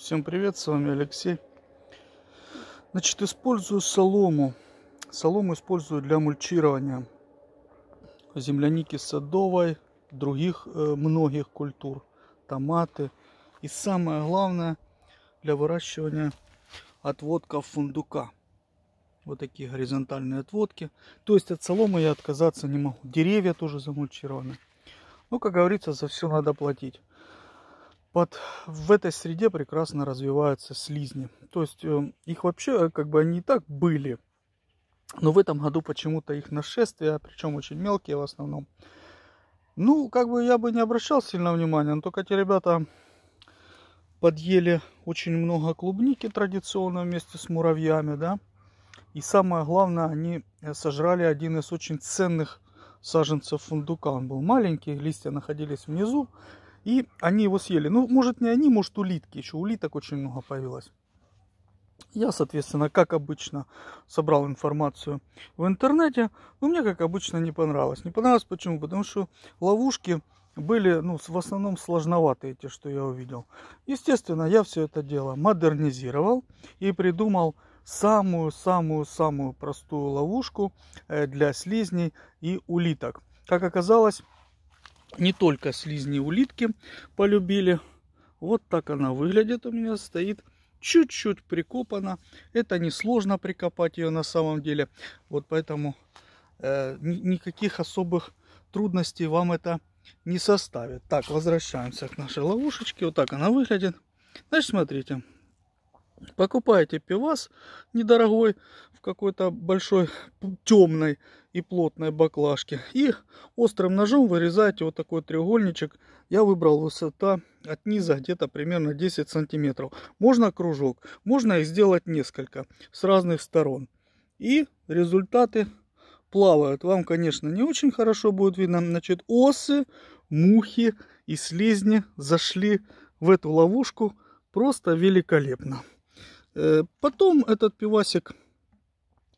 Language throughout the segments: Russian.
Всем привет, с вами Алексей. Значит, использую солому. Солому использую для мульчирования земляники садовой, других э, многих культур, томаты. И самое главное, для выращивания отводков фундука. Вот такие горизонтальные отводки. То есть от соломы я отказаться не могу. Деревья тоже замульчированы. Ну, как говорится, за все надо платить под, в этой среде прекрасно развиваются слизни. То есть э, их вообще, э, как бы они и так были, но в этом году почему-то их нашествия, причем очень мелкие в основном. Ну, как бы я бы не обращал сильно внимания, но только эти ребята подъели очень много клубники традиционно вместе с муравьями, да. И самое главное, они э, сожрали один из очень ценных саженцев фундука. Он был маленький, листья находились внизу, и они его съели. Ну, может не они, может улитки. Еще улиток очень много появилось. Я, соответственно, как обычно, собрал информацию в интернете. Но мне, как обычно, не понравилось. Не понравилось почему? Потому что ловушки были, ну, в основном сложноватые те, что я увидел. Естественно, я все это дело модернизировал и придумал самую-самую-самую простую ловушку э, для слизней и улиток. Как оказалось, не только слизни улитки полюбили. Вот так она выглядит у меня, стоит чуть-чуть прикопана. Это несложно прикопать ее на самом деле. Вот поэтому э, никаких особых трудностей вам это не составит. Так, возвращаемся к нашей ловушечке. Вот так она выглядит. Значит, смотрите, покупаете пивас недорогой в какой-то большой темной и плотной баклажке и острым ножом вырезаете вот такой треугольничек я выбрал высота от низа где-то примерно 10 сантиметров можно кружок можно их сделать несколько с разных сторон и результаты плавают вам конечно не очень хорошо будет видно значит осы мухи и слизни зашли в эту ловушку просто великолепно Э, потом этот пивасик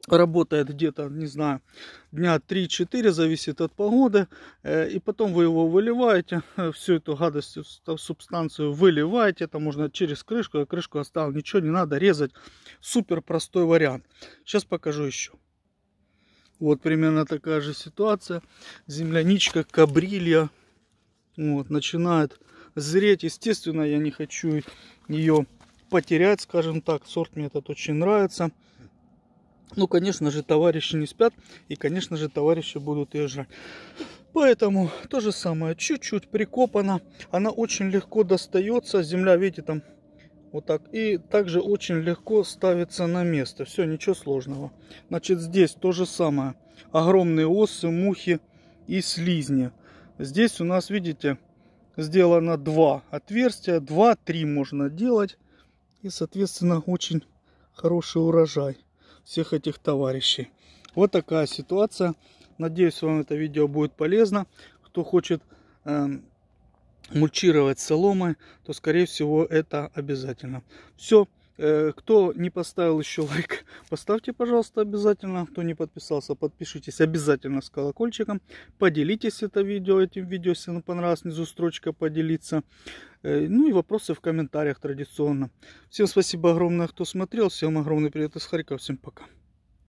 работает где-то, не знаю, дня 3-4, зависит от погоды. Э, и потом вы его выливаете, э, всю эту гадость, субстанцию выливаете. Это можно через крышку, я а крышку оставил, ничего не надо резать. Супер простой вариант. Сейчас покажу еще. Вот примерно такая же ситуация. Земляничка, кабрилья. Вот, начинает зреть. Естественно, я не хочу ее потерять, скажем так. Сорт мне этот очень нравится. Ну, конечно же, товарищи не спят, и, конечно же, товарищи будут ее жрать. Поэтому то же самое, чуть-чуть прикопана, она очень легко достается, земля, видите, там вот так. И также очень легко ставится на место, все, ничего сложного. Значит, здесь то же самое, огромные осы, мухи и слизни. Здесь у нас, видите, сделано два отверстия, два-три можно делать. И, соответственно, очень хороший урожай всех этих товарищей. Вот такая ситуация. Надеюсь, вам это видео будет полезно. Кто хочет э, мульчировать соломой, то, скорее всего, это обязательно. Все. Э, кто не поставил еще лайк, поставьте, пожалуйста, обязательно. Кто не подписался, подпишитесь обязательно с колокольчиком. Поделитесь это видео, этим видео, если оно понравилось, внизу строчка поделиться. Э, ну и вопросы в комментариях традиционно. Всем спасибо огромное, кто смотрел. Всем огромный привет из Харькова. Всем пока.